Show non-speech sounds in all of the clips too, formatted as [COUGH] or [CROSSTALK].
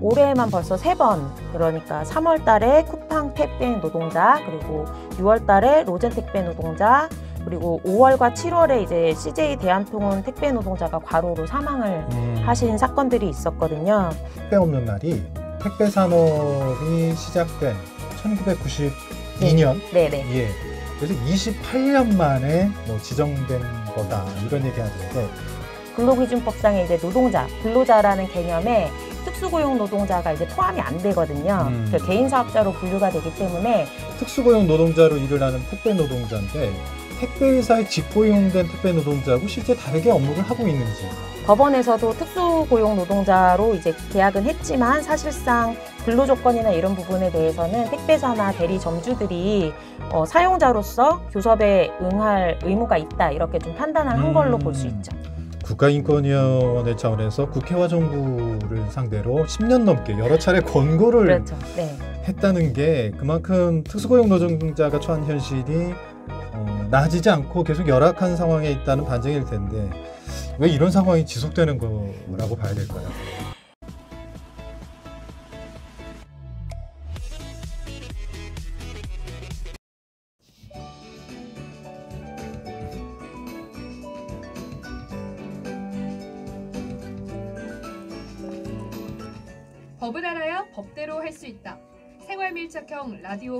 올해에만 벌써 세 번 그러니까 3월 달에 쿠팡 택배 노동자 그리고 6월 달에 로젠 택배 노동자 그리고 5월과 7월에 이제 CJ 대한통운 택배 노동자가 과로로 사망을 음. 하신 사건들이 있었거든요. 택배 없는 날이 택배 산업이 시작된 1992년 네. 네네. 예. 그래서 28년 만에 뭐 지정된 거다 이런 얘기 하는데 근로기준법상의 이제 노동자, 근로자라는 개념에 특수고용 노동자가 이제 포함이 안 되거든요. 음. 그 개인 사업자로 분류가 되기 때문에 특수고용 노동자로 일을 하는 택배 노동자인데 택배회사에 직고용된 택배 노동자하고 실제 다르게 업무를 하고 있는지 법원에서도 특수고용 노동자로 이제 계약은 했지만 사실상 근로 조건이나 이런 부분에 대해서는 택배사나 대리 점주들이 어, 사용자로서 교섭에 응할 의무가 있다 이렇게 좀 판단을 한 걸로 볼수 음. 있죠. 국가인권위원회 차원에서 국회와 정부를 상대로 10년 넘게 여러 차례 권고를 그렇죠. 네. 했다는 게 그만큼 특수고용 노동자가 처한 현실이 어, 나아지지 않고 계속 열악한 상황에 있다는 반증일 텐데 왜 이런 상황이 지속되는 거라고 봐야 될까요?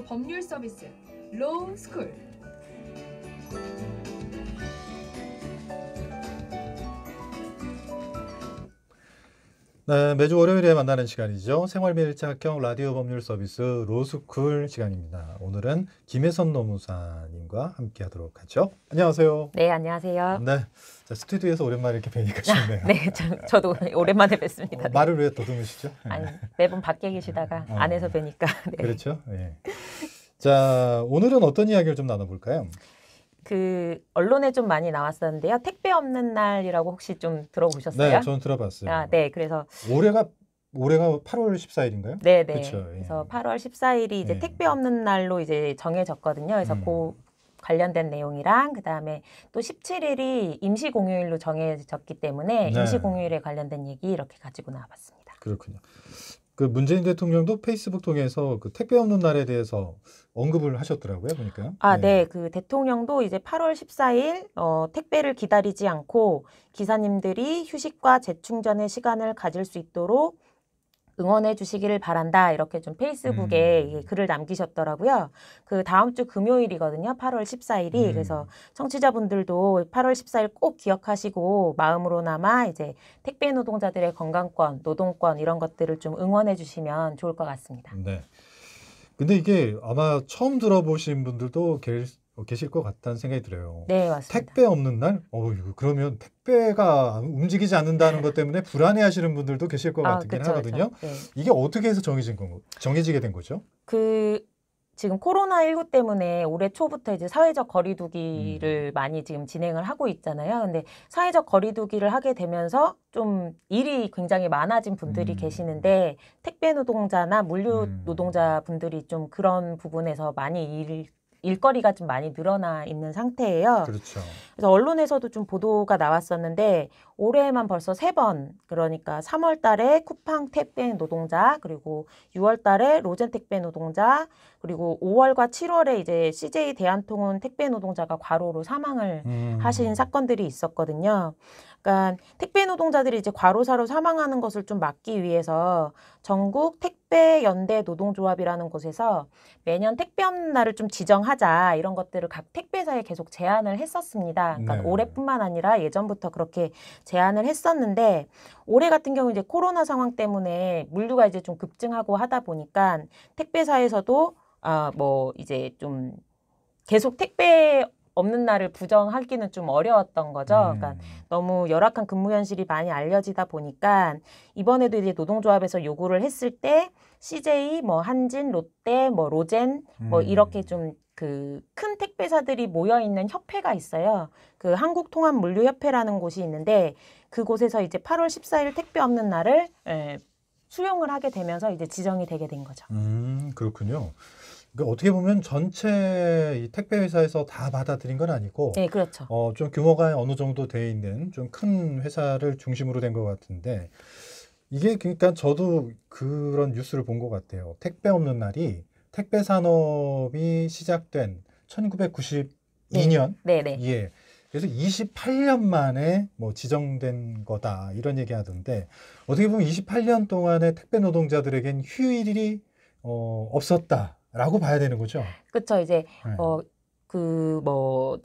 법률 서비스 로스쿨 네, 매주 월요일에 만나는 시간이죠. 생활비일자학경 라디오 법률 서비스 로스쿨 시간입니다. 오늘은 김혜선 노무사님과 함께 하도록 하죠. 안녕하세요. 네, 안녕하세요. 네. 자, 스튜디오에서 오랜만에 이렇게 뵈니까 [LAUGHS] 좋네요. 네, 저, 도 오랜만에 뵙습니다. 어, 네. 말을 왜 더듬으시죠? [LAUGHS] 아니, 매번 밖에 계시다가 어. 안에서 뵈니까. 네. 그렇죠. 예. 자, 오늘은 어떤 이야기를 좀 나눠볼까요? 그 언론에 좀 많이 나왔었는데요. 택배 없는 날이라고 혹시 좀 들어보셨어요? 네, 저는 들어봤어요. 아, 네. 그래서 올해가 올해가 8월 14일인가요? 네, 네. 그쵸, 예. 그래서 8월 14일이 이제 예. 택배 없는 날로 이제 정해졌거든요. 그래서 음. 그 관련된 내용이랑 그다음에 또 17일이 임시 공휴일로 정해졌기 때문에 네. 임시 공휴일에 관련된 얘기 이렇게 가지고 나와봤습니다. 그렇군요. 그 문재인 대통령도 페이스북 통해서 그 택배 없는 날에 대해서 언급을 하셨더라고요, 보니까. 아, 네. 네. 그 대통령도 이제 8월 14일 어, 택배를 기다리지 않고 기사님들이 휴식과 재충전의 시간을 가질 수 있도록 응원해 주시기를 바란다. 이렇게 좀 페이스북에 음. 글을 남기셨더라고요. 그 다음 주 금요일이거든요. 8월 14일이. 음. 그래서 청취자분들도 8월 14일 꼭 기억하시고 마음으로나마 이제 택배 노동자들의 건강권, 노동권 이런 것들을 좀 응원해 주시면 좋을 것 같습니다. 네. 근데 이게 아마 처음 들어보신 분들도 어, 계실 것 같다는 생각이 들어요. 네, 맞습니다. 택배 없는 날? 어, 그러면 택배가 움직이지 않는다는 것 때문에 불안해하시는 분들도 계실 것 아, 같긴 그쵸, 하거든요. 그쵸. 네. 이게 어떻게 해서 정해진 건 정해지게 된 거죠? 그 지금 코로나 19 때문에 올해 초부터 이제 사회적 거리두기를 음. 많이 지금 진행을 하고 있잖아요. 근데 사회적 거리두기를 하게 되면서 좀 일이 굉장히 많아진 분들이 음. 계시는데 택배 노동자나 물류 음. 노동자 분들이 좀 그런 부분에서 많이 일 일거리가 좀 많이 늘어나 있는 상태예요. 그렇죠. 그래서 언론에서도 좀 보도가 나왔었는데 올해만 에 벌써 세번 그러니까 3월 달에 쿠팡 택배 노동자 그리고 6월 달에 로젠 택배 노동자 그리고 5월과 7월에 이제 CJ 대한통운 택배 노동자가 과로로 사망을 음. 하신 사건들이 있었거든요. 그러니까 택배 노동자들이 이제 과로사로 사망하는 것을 좀 막기 위해서 전국 택배 연대 노동조합이라는 곳에서 매년 택배 없는 날을 좀 지정하자 이런 것들을 각 택배사에 계속 제안을 했었습니다. 그러니까 네. 올해뿐만 아니라 예전부터 그렇게 제안을 했었는데 올해 같은 경우 이제 코로나 상황 때문에 물류가 이제 좀 급증하고 하다 보니까 택배사에서도 아 뭐 이제 좀 계속 택배 없는 날을 부정하기는 좀 어려웠던 거죠. 그러니까 음. 그러니까 너무 열악한 근무 현실이 많이 알려지다 보니까 이번에도 이제 노동조합에서 요구를 했을 때 CJ 뭐 한진, 롯데, 뭐 로젠 뭐 음. 이렇게 좀 그 큰 택배사들이 모여 있는 협회가 있어요. 그 한국통합물류협회라는 곳이 있는데 그곳에서 이제 8월 14일 택배 없는 날을 에, 예, 수용을 하게 되면서 이제 지정이 되게 된 거죠. 음, 그렇군요. 그니까 어떻게 보면 전체 이 택배 회사에서 다 받아들인 건 아니고 네, 그렇죠. 어, 좀 규모가 어느 정도 돼 있는 좀 큰 회사를 중심으로 된 것 같은데 이게 그러니까 저도 그런 뉴스를 본 것 같아요. 택배 없는 날이 택배 산업이 시작된 1992년 네, 네, 네. 예. 그래서 28년 만에 뭐 지정된 거다 이런 얘기 하던데 어떻게 보면 28년 동안에 택배 노동자들에겐 휴일이 어, 없었다 라고 봐야 되는 거죠. 그렇죠. 이제 네. 어그뭐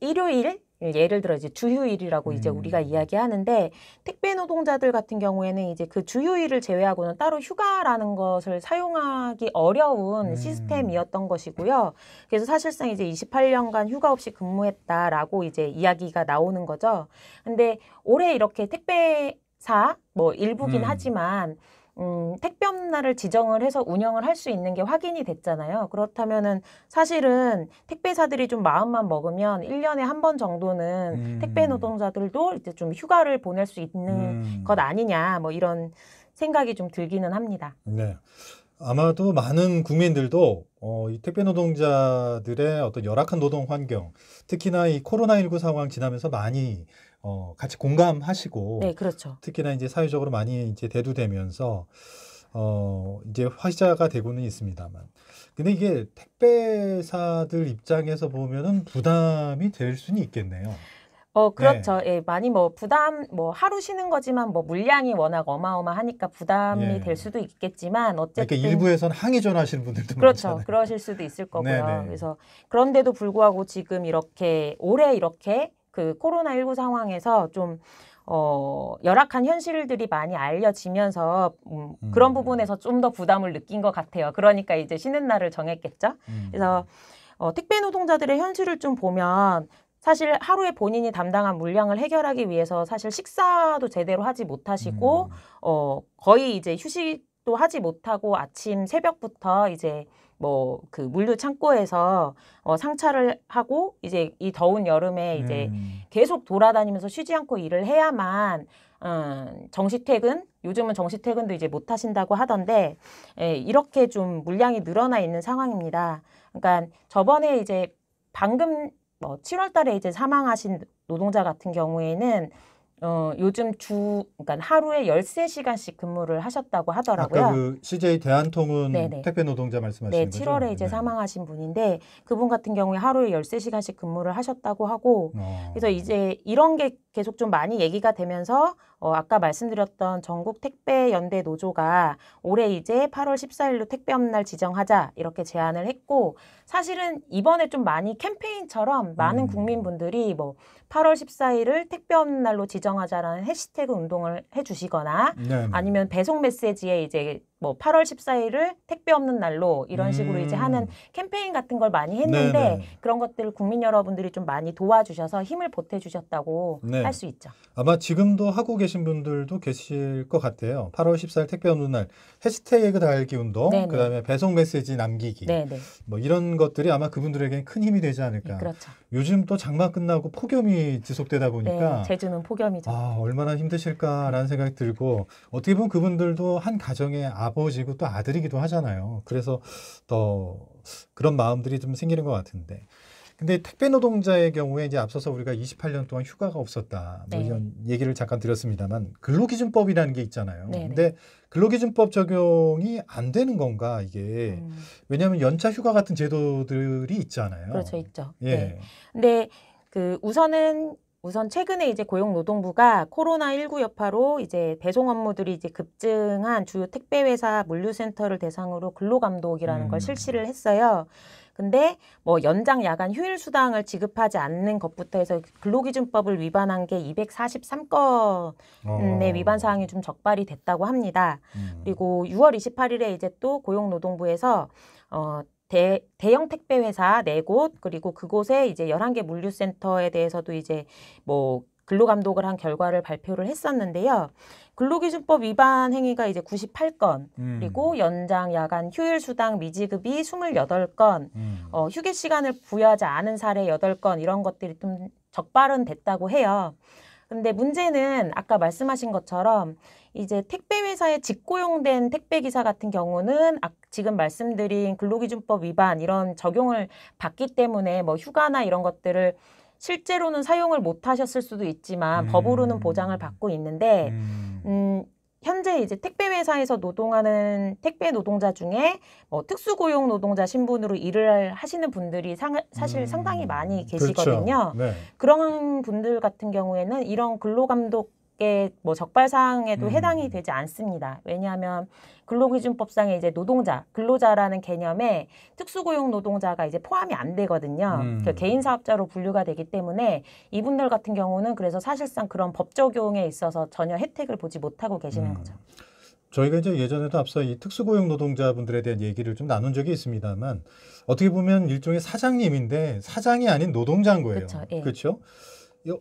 일요일 예를 들어 이제 주휴일이라고 음. 이제 우리가 이야기하는데 택배 노동자들 같은 경우에는 이제 그 주휴일을 제외하고는 따로 휴가라는 것을 사용하기 어려운 음. 시스템이었던 것이고요. 그래서 사실상 이제 28년간 휴가 없이 근무했다라고 이제 이야기가 나오는 거죠. 근데 올해 이렇게 택배사 뭐 일부긴 음. 하지만 음, 택배업 날을 지정을 해서 운영을 할 수 있는 게 확인이 됐잖아요. 그렇다면은 사실은 택배사들이 좀 마음만 먹으면 1년에 한 번 정도는 음. 택배 노동자들도 이제 좀 휴가를 보낼 수 있는 음. 것 아니냐 뭐 이런 생각이 좀 들기는 합니다. 네. 아마도 많은 국민들도 어, 이 택배 노동자들의 어떤 열악한 노동 환경, 특히나 이 코로나19 상황 지나면서 많이 어, 같이 공감하시고, 네, 그렇죠. 특히나 이제 사회적으로 많이 이제 대두되면서 어, 이제 화시자가 되고는 있습니다만, 근데 이게 택배사들 입장에서 보면은 부담이 될 수는 있겠네요. 어 네. 그렇죠. 네. 예, 많이 뭐 부담 뭐 하루 쉬는 거지만 뭐 물량이 워낙 어마어마하니까 부담이 예. 될 수도 있겠지만 그러니까 어쨌든 그러니 일부에선 항의 전하시는 분들도 그렇죠. 많잖아요. 그러실 수도 있을 거고요. 네네. 네. 그래서 그런데도 불구하고 지금 이렇게 올해 이렇게 그 코로나 19 상황에서 좀 어, 열악한 현실들이 많이 알려지면서 음, 음. 그런 부분에서 좀 더 부담을 느낀 것 같아요. 그러니까 이제 쉬는 날을 정했겠죠. 음. 그래서 어, 택배 노동자들의 현실을 좀 보면 사실 하루에 본인이 담당한 물량을 해결하기 위해서 사실 식사도 제대로 하지 못하시고 음. 어 거의 이제 휴식도 하지 못하고 아침 새벽부터 이제 뭐 그 물류 창고에서 어 상차를 하고 이제 이 더운 여름에 이제 음. 계속 돌아다니면서 쉬지 않고 일을 해야만 음, 어, 정시 퇴근 요즘은 정시 퇴근도 이제 못 하신다고 하던데 예, 이렇게 좀 물량이 늘어나 있는 상황입니다. 그러니까 저번에 이제 방금 뭐 7월 달에 이제 사망하신 노동자 같은 경우에는 어, 요즘 주, 그러니까 하루에 13시간씩 근무를 하셨다고 하더라고요. 아까 그 CJ 대한통운 네네. 택배 노동자 말씀하시 네, 거죠? 7월에 이제 네. 사망하신 분인데 그분 같은 경우에 하루에 13시간씩 근무를 하셨다고 하고 어. 그래서 이제 이런 게 계속 좀 많이 얘기가 되면서 어, 아까 말씀드렸던 전국 택배 연대 노조가 올해 이제 8월 14일로 택배 없는 날 지정하자 이렇게 제안을 했고 사실은 이번에 좀 많이 캠페인처럼 많은 음. 국민분들이 뭐 8월 14일을 택배 없는 날로 지정하자라는 해시태그 운동을 해주시거나 네. 네. 아니면 배송 메시지에 이제 뭐 8월 14일을 택배 없는 날로 이런 식으로 음. 이제 하는 음. 캠페인 같은 걸 많이 했는데 네네. 네. 그런 것들을 국민 여러분들이 좀 많이 도와주셔서 힘을 보태주셨다고 네. 할수 있죠. 아마 지금도 하고 계신 분들도 계실 것 같아요. 8월 14일 택배 없는 날 해시태그 달기 운동, 네네. 네. 그다음에 배송 메시지 남기기, 네네. 네. 뭐 이런 것들이 아마 그분들에게는 큰 힘이 되지 않을까. 네, 그렇죠. 요즘 또 장마 끝나고 폭염이 지속되다 보니까 네, 제주는 폭염이죠. 아 얼마나 힘드실까라는 생각이 들고 어떻게 보면 그분들도 한 가정에 아 아버지고 또 아들이기도 하잖아요. 그래서 더 그런 마음들이 좀 생기는 것 같은데. 근데 택배 노동자의 경우에 이제 앞서서 우리가 28년 동안 휴가가 없었다 뭐 네. 이런 얘기를 잠깐 드렸습니다만 근로기준법이라는 게 있잖아요. 네, 네, 근데 근로기준법 적용이 안 되는 건가 이게 음. 왜냐하면 연차 휴가 같은 제도들이 있잖아요. 그렇죠, 있죠. 예. 네. 근데 그 우선은 우선 최근에 이제 고용노동부가 코로나19 여파로 이제 배송 업무들이 이제 급증한 주요 택배회사 물류센터를 대상으로 근로감독이라는 음. 걸 실시를 했어요. 근데 뭐 연장 야간 휴일 수당을 지급하지 않는 것부터 해서 근로기준법을 위반한 게 243건의 어. 위반 사항이 좀 적발이 됐다고 합니다. 음. 그리고 6월 28일에 이제 또 고용노동부에서 어 대, 대형 택배 회사 네곳 그리고 그곳에 이제 1 1개 물류센터에 대해서도 이제 뭐 근로감독을 한 결과를 발표를 했었는데요. 근로기준법 위반 행위가 이제 98건, 음. 그리고 연장, 야간, 휴일 수당 미지급이 28건, 음. 어, 휴게 시간을 부여하지 않은 사례 8건 이런 것들이 좀 적발은 됐다고 해요. 근데 문제는 아까 말씀하신 것처럼 이제 택배 회사에 직고용된 택배 기사 같은 경우는 아, 지금 말씀드린 근로기준법 위반 이런 적용을 받기 때문에 뭐 휴가나 이런 것들을 실제로는 사용을 못 하셨을 수도 있지만 음. 법으로는 보장을 받고 있는데 음. 음 현재 이제 택배 회사에서 노동하는 택배 노동자 중에 뭐 특수고용 노동자 신분으로 일을 하시는 분들이 상, 사실 음. 상당히 많이 음. 계시거든요. 그렇죠. 네. 그런 분들 같은 경우에는 이런 근로감독 밖에 뭐 적발 사항에도 음. 해당이 되지 않습니다. 왜냐하면 근로기준법상에 이제 노동자, 근로자라는 개념에 특수고용 노동자가 이제 포함이 안 되거든요. 음. 그 개인 사업자로 분류가 되기 때문에 이분들 같은 경우는 그래서 사실상 그런 법 적용에 있어서 전혀 혜택을 보지 못하고 계시는 음. 거죠. 저희가 이제 예전에도 앞서 이 특수고용 노동자분들에 대한 얘기를 좀 나눈 적이 있습니다만 어떻게 보면 일종의 사장님인데 사장이 아닌 노동자인 거예요. 그렇죠. 예.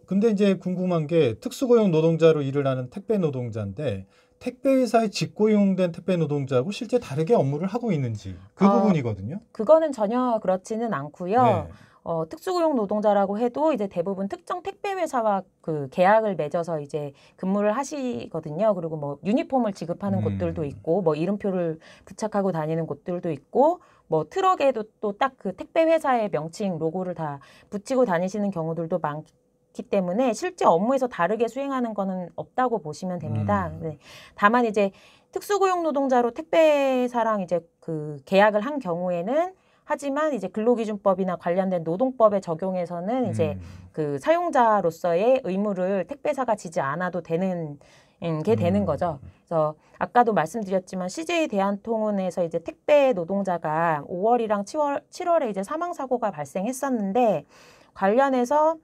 근데 이제 궁금한 게 특수고용 노동자로 일을 하는 택배 노동자인데 택배회사에 직고용된 택배 노동자하고 실제 다르게 업무를 하고 있는지 그 아, 부분이거든요. 그거는 전혀 그렇지는 않고요. 네. 어, 특수고용 노동자라고 해도 이제 대부분 특정 택배회사와 그 계약을 맺어서 이제 근무를 하시거든요. 그리고 뭐 유니폼을 지급하는 음. 곳들도 있고 뭐 이름표를 부착하고 다니는 곳들도 있고 뭐 트럭에도 또 딱 그 택배회사의 명칭 로고를 다 붙이고 다니시는 경우들도 많기 기 때문에 실제 업무에서 다르게 수행하는 것은 없다고 보시면 됩니다. 음. 네. 다만 이제 특수고용 노동자로 택배사랑 이제 그 계약을 한 경우에는 하지만 이제 근로기준법이나 관련된 노동법에 적용해서는 이제 음. 그 사용자로서의 의무를 택배사가 지지 않아도 되는 음, 게 되는 음. 거죠. 그래서 아까도 말씀드렸지만 CJ 대한통운에서 이제 택배 노동자가 5월이랑 7월 7월에 이제 사망 사고가 발생했었는데 관련해서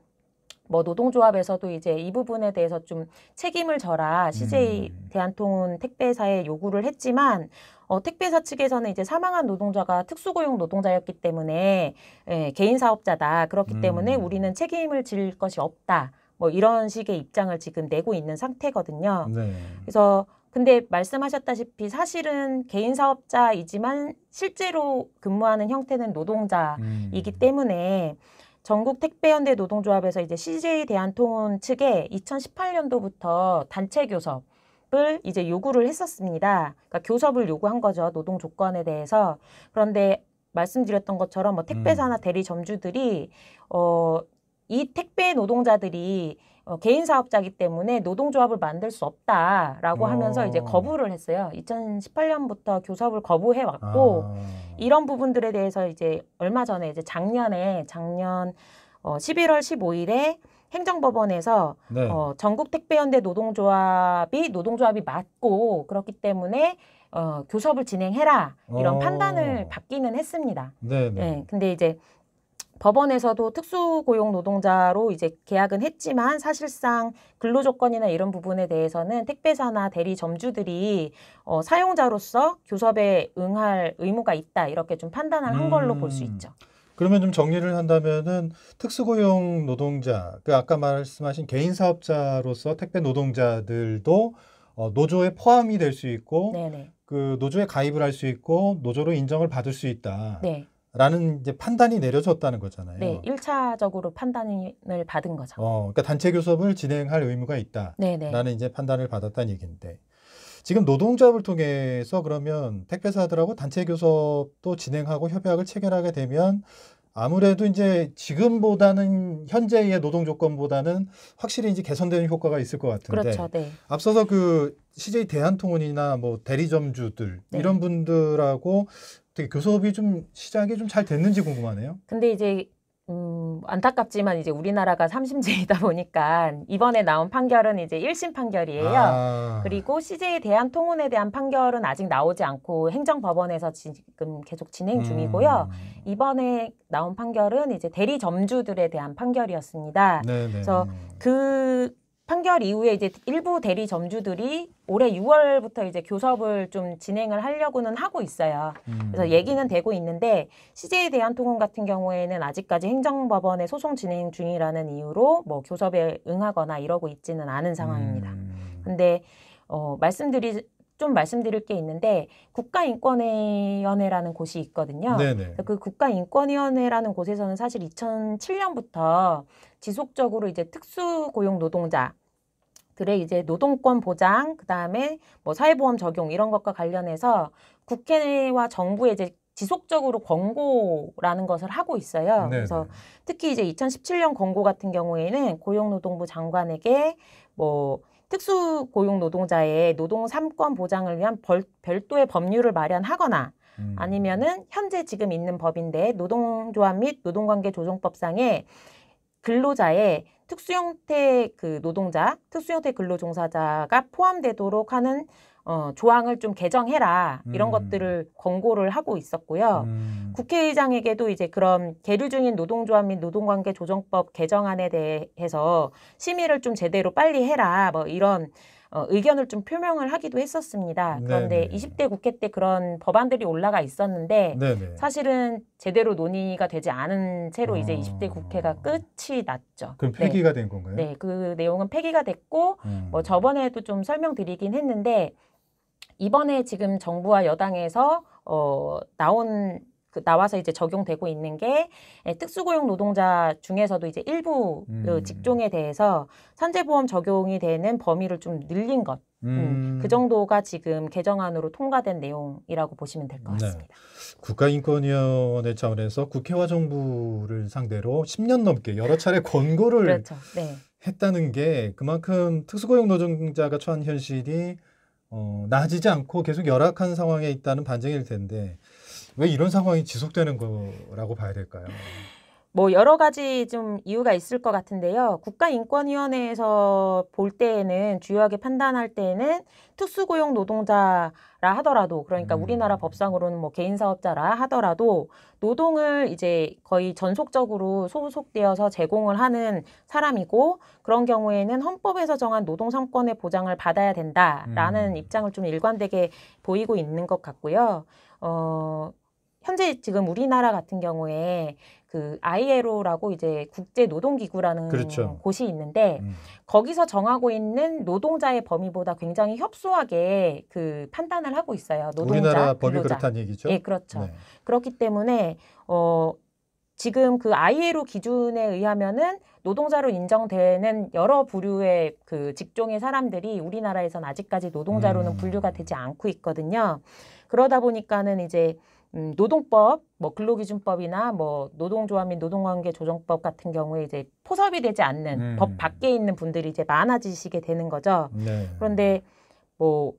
뭐 노동조합에서도 이제 이 부분에 대해서 좀 책임을 져라 CJ 음. 대한통운 택배사에 요구를 했지만 어, 택배사 측에서는 이제 사망한 노동자가 특수고용 노동자였기 때문에 예, 개인 사업자다 그렇기 음. 때문에 우리는 책임을 질 것이 없다 뭐 이런 식의 입장을 지금 내고 있는 상태거든요. 네. 그래서 근데 말씀하셨다시피 사실은 개인 사업자이지만 실제로 근무하는 형태는 노동자이기 음. 때문에 전국 택배연대 노동조합에서 이제 CJ 대한통운 측에 2018년도부터 단체 교섭 을 이제 요구를 했었습니다. 그러니까 교섭을 요구한 거죠. 노동 조건에 대해서. 그런데 말씀드렸던 것처럼 뭐 택배사나 음. 대리 점주들이 어, 이 택배 노동자들이 어, 개인 사업자기 때문에 노동조합을 만들 수 없다라고 오. 하면서 이제 어. 거부를 했어요. 2018년부터 교섭을 거부해 왔고 아. 이런 부분들에 대해서 이제 얼마 전에 이제 작년에 작년 어, 11월 15일에 행정법원에서 네. 어, 전국 택배연대 노동조합이 노동조합이 맞고 그렇기 때문에 어, 교섭을 진행해라 이런 오. 어. 판단을 받기는 했습니다. 네, 네. 예, 근데 이제 법원에서도 특수고용 노동자로 이제 계약은 했지만 사실상 근로 조건이나 이런 부분에 대해서는 택배사나 대리 점주들이 어, 사용자로서 교섭에 응할 의무가 있다 이렇게 좀 판단을 한 걸로 음. 볼수 있죠. 그러면 좀 정리를 한다면은 특수고용 노동자, 그 아까 말씀하신 개인 사업자로서 택배 노동자들도 어, 노조에 포함이 될 수 있고 네네. 그 노조에 가입을 할 수 있고 노조로 인정을 받을 수 있다. 네. 라는 이제 판단이 내려졌다는 거잖아요. 네, 1차적으로 판단을 받은 거죠. 어, 그러니까 단체 교섭을 진행할 의무가 있다. 라는 네, 네. 이제 판단을 받았다는 얘기인데. 지금 노동조합을 통해서 그러면 택배사들하고 단체 교섭도 진행하고 협약을 체결하게 되면 아무래도 이제 지금보다는 현재의 노동 조건보다는 확실히 이제 개선되는 효과가 있을 것 같은데 그렇죠, 네. 앞서서 그 CJ 대한통운이나 뭐 대리점주들 네. 이런 분들하고 어떻게 교섭이 그 좀 시작이 좀 잘 됐는지 궁금하네요. 근데 이제 음, 안타깝지만 이제 우리나라가 삼심제이다 보니까 이번에 나온 판결은 이제 1심 판결이에요. 아. 그리고 CJ 대한 통운에 대한 판결은 아직 나오지 않고 행정법원에서 지금 계속 진행 음. 중이고요. 음. 이번에 나온 판결은 이제 대리 점주들에 대한 판결이었습니다. 네네. 그래서 그 판결 이후에 이제 일부 대리 점주들이 올해 6월부터 이제 교섭을 좀 진행을 하려고는 하고 있어요. 음. 그래서 얘기는 되고 있는데 CJ 대한통운 같은 경우에는 아직까지 행정법원에 소송 진행 중이라는 이유로 뭐 교섭에 응하거나 이러고 있지는 않은 상황입니다. 음. 근데 어, 말씀드리 좀 말씀드릴 게 있는데 국가인권위원회라는 곳이 있거든요. 네네. 그 국가인권위원회라는 곳에서는 사실 2007년부터 지속적으로 이제 특수고용 노동자 들의 이제 노동권 보장 그다음에 뭐 사회보험 적용 이런 것과 관련해서 국회와 정부에 이제 지속적으로 권고라는 것을 하고 있어요. 네네. 그래서 특히 이제 2017년 권고 같은 경우에는 고용노동부 장관에게 뭐 특수고용 노동자의 노동 3권 보장을 위한 벌, 별도의 법률을 마련하거나 음. 아니면은 현재 지금 있는 법인데 노동조합 및 노동관계조정법상에 근로자의 특수 형태 그 노동자, 특수 형태 근로종사자가 포함되도록 하는 어, 조항을 좀 개정해라 이런 음. 것들을 권고를 하고 있었고요. 음. 국회의장에게도 이제 그런 계류 중인 노동조합 및 노동관계 조정법 개정안에 대해서 심의를 좀 제대로 빨리 해라 뭐 이런 어, 의견을 좀 표명을 하기도 했었습니다. 그런데 네네. 20대 국회 때 그런 법안들이 올라가 있었는데 네네. 사실은 제대로 논의가 되지 않은 채로 아... 이제 20대 국회가 끝이 났죠. 그럼 네. 폐기가 네. 된 건가요? 네, 그 내용은 폐기가 됐고 음... 뭐 저번에도 좀 설명드리긴 했는데 이번에 지금 정부와 여당에서 어, 나온 그 나와서 이제 적용되고 있는 게 예, 특수고용 노동자 중에서도 이제 일부 그 음. 그 직종에 대해서 산재보험 적용이 되는 범위를 좀 늘린 것. 음. 음, 그 정도가 지금 개정안으로 통과된 내용이라고 보시면 될것 네. 같습니다. 네. 국가인권위원회 차원에서 국회와 정부를 상대로 10년 넘게 여러 차례 권고를 그렇죠. 네. 했다는 게 그만큼 특수고용 노동자가 처한 현실이 어, 나아지지 않고 계속 열악한 상황에 있다는 반증일 텐데 왜 이런 상황이 지속되는 거라고 봐야 될까요? 뭐 여러 가지 좀 이유가 있을 것 같은데요. 국가인권위원회에서 볼 때에는 주요하게 판단할 때에는 특수고용 노동자 노동자라 하더라도 그러니까 음. 우리나라 법상으로는 뭐 개인 사업자라 하더라도 노동을 이제 거의 전속적으로 소속되어서 제공을 하는 사람이고 그런 경우에는 헌법에서 정한 노동 상권의 보장을 받아야 된다라는 음. 입장을 좀 일관되게 보이고 있는 것 같고요. 어 현재 지금 우리나라 같은 경우에 그 ILO라고 이제 국제 노동 기구라는 그렇죠. 곳이 있는데 음. 거기서 정하고 있는 노동자의 범위보다 굉장히 협소하게 그 판단을 하고 있어요. 노동자 우리나라 법이 근로자. 그렇다는 얘기죠. 예, 그렇죠. 네. 그렇기 때문에 어 지금 그 ILO 기준에 의하면은 노동자로 인정되는 여러 부류의 그 직종의 사람들이 우리나라에선 아직까지 노동자로는 음. 분류가 되지 않고 있거든요. 그러다 보니까는 이제 음, 노동법, 뭐 근로기준법이나 뭐 노동조합 및 노동관계조정법 같은 경우에 이제 포섭이 되지 않는 음. 법 밖에 있는 분들이 이제 많아지시게 되는 거죠. 네. 그런데 뭐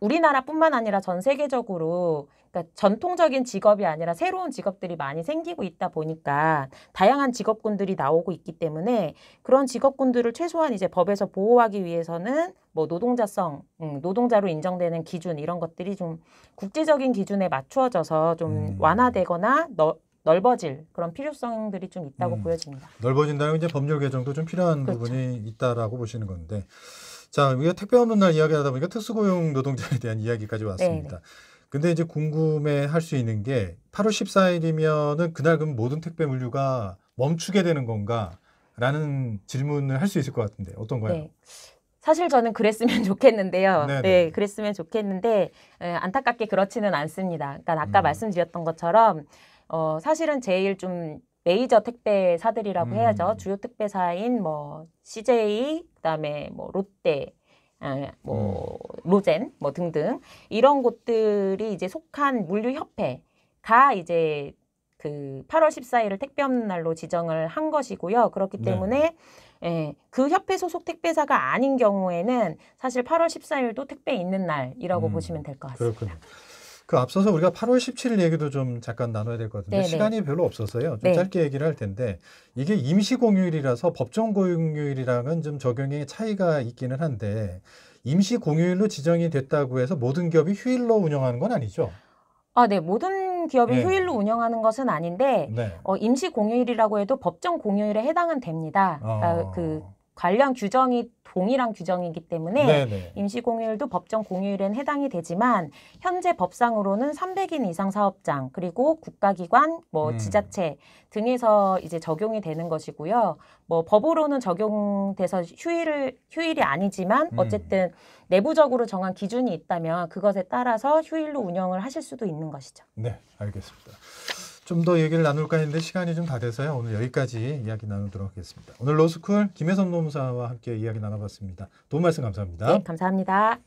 우리나라뿐만 아니라 전 세계적으로 그러니까 전통적인 직업이 아니라 새로운 직업들이 많이 생기고 있다 보니까 다양한 직업군들이 나오고 있기 때문에 그런 직업군들을 최소한 이제 법에서 보호하기 위해서는 뭐 노동자성, 음, 노동자로 인정되는 기준 이런 것들이 좀 국제적인 기준에 맞추어져서 좀 음. 완화되거나 너, 넓어질 그런 필요성들이 좀 있다고 음. 보여집니다. 넓어진다면 이제 법률 개정도 좀 필요한 그렇죠. 부분이 있다라고 보시는 건데. 자, 우리가 택배 없는 날 이야기하다 보니까 특수고용 노동자에 대한 이야기까지 네, 네. 왔습니다. 네네. 근데 이제 궁금해 할 수 있는 게 8월 14일이면은 그날 그럼 모든 택배 물류가 멈추게 되는 건가? 라는 질문을 할 수 있을 것 같은데 어떤가요? 네. 사실 저는 그랬으면 [LAUGHS] 좋겠는데요. 네네. 네, 그랬으면 좋겠는데 에, 안타깝게 그렇지는 않습니다. 그러니까 아까 음. 말씀드렸던 것처럼 어, 사실은 제일 좀 메이저 택배사들이라고 음. 해야죠. 주요 택배사인 뭐 CJ, 그다음에 뭐 롯데, 예, 뭐 음. 로젠 뭐 등등 이런 곳들이 이제 속한 물류협회가 이제 그 8월 14일을 택배없는 날로 지정을 한 것이고요. 그렇기 네. 때문에 네. 예, 그 협회 소속 택배사가 아닌 경우에는 사실 8월 14일도 택배 있는 날이라고 음, 보시면 될 것 같습니다. 그렇군요. 그 앞서서 우리가 8월 17일 얘기도 좀 잠깐 나눠야 될 것 같은데 네네. 시간이 별로 없어서요. 좀 네. 짧게 얘기를 할 텐데 이게 임시 공휴일이라서 법정 공휴일이랑은 좀 적용의 차이가 있기는 한데 임시 공휴일로 지정이 됐다고 해서 모든 기업이 휴일로 운영하는 건 아니죠? 아, 네. 모든 기업이 네. 휴일로 운영하는 것은 아닌데 네. 어, 임시 공휴일이라고 해도 법정 공휴일에 해당은 됩니다. 어. 그러니까 아. 그그 관련 규정이 동일한 규정이기 때문에 임시공휴일도 법정 공휴일엔 해당이 되지만 현재 법상으로는 300인 이상 사업장 그리고 국가기관 뭐 음. 지자체 등에서 이제 적용이 되는 것이고요. 뭐 법으로는 적용돼서 휴일을 휴일이 아니지만 음. 어쨌든 음. 내부적으로 정한 기준이 있다면 그것에 따라서 휴일로 운영을 하실 수도 있는 것이죠. 네, 알겠습니다. 좀더 얘기를 나눌까 했는데 시간이 좀 다 돼서요. 오늘 여기까지 이야기 나누도록 하겠습니다. 오늘 로스쿨 김혜선 노무사와 함께 이야기 나눠봤습니다. 도움 말씀 감사합니다. 네, 감사합니다.